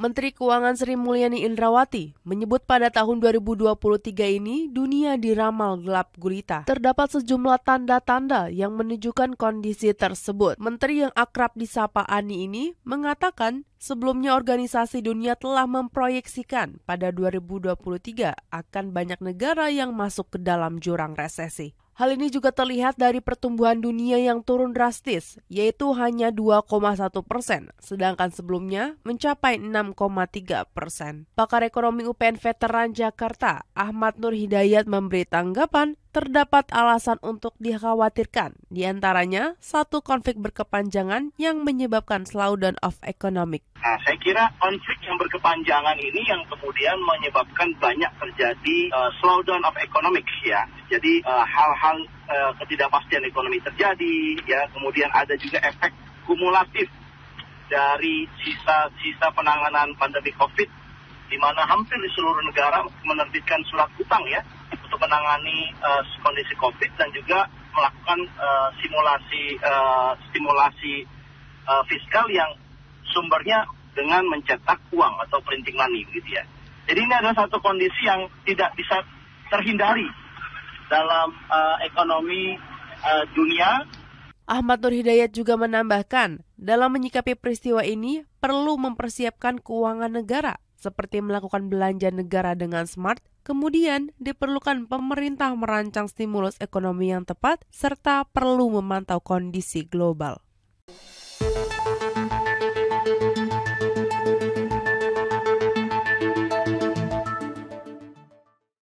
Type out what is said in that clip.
Menteri Keuangan Sri Mulyani Indrawati menyebut pada tahun 2023 ini dunia diramal gelap gulita. Terdapat sejumlah tanda-tanda yang menunjukkan kondisi tersebut. Menteri yang akrab disapa Ani ini mengatakan sebelumnya organisasi dunia telah memproyeksikan pada 2023 akan banyak negara yang masuk ke dalam jurang resesi. Hal ini juga terlihat dari pertumbuhan dunia yang turun drastis, yaitu hanya 2,1 persen, sedangkan sebelumnya mencapai 6,3 persen. Pakar ekonomi UPN Veteran Jakarta, Ahmad Nur Hidayat memberi tanggapan terdapat alasan untuk dikhawatirkan, diantaranya satu konflik berkepanjangan yang menyebabkan slowdown of economic. Nah, saya kira konflik yang berkepanjangan ini yang kemudian menyebabkan banyak terjadi uh, slowdown of economics ya. Jadi hal eh, hal-hal uh, ketidakpastian ekonomi terjadi, ya kemudian ada juga efek kumulatif dari sisa-sisa penanganan pandemi COVID di mana hampir di seluruh negara menerbitkan surat utang ya menangani uh, kondisi COVID dan juga melakukan uh, simulasi uh, eh, stimulasi uh, fiskal yang sumbernya dengan mencetak uang atau printing money gitu ya. Jadi ini adalah satu kondisi yang tidak bisa terhindari dalam uh, ekonomi uh, dunia. Ahmad Nur Hidayat juga menambahkan, dalam menyikapi peristiwa ini perlu mempersiapkan keuangan negara seperti melakukan belanja negara dengan smart, kemudian diperlukan pemerintah merancang stimulus ekonomi yang tepat serta perlu memantau kondisi global.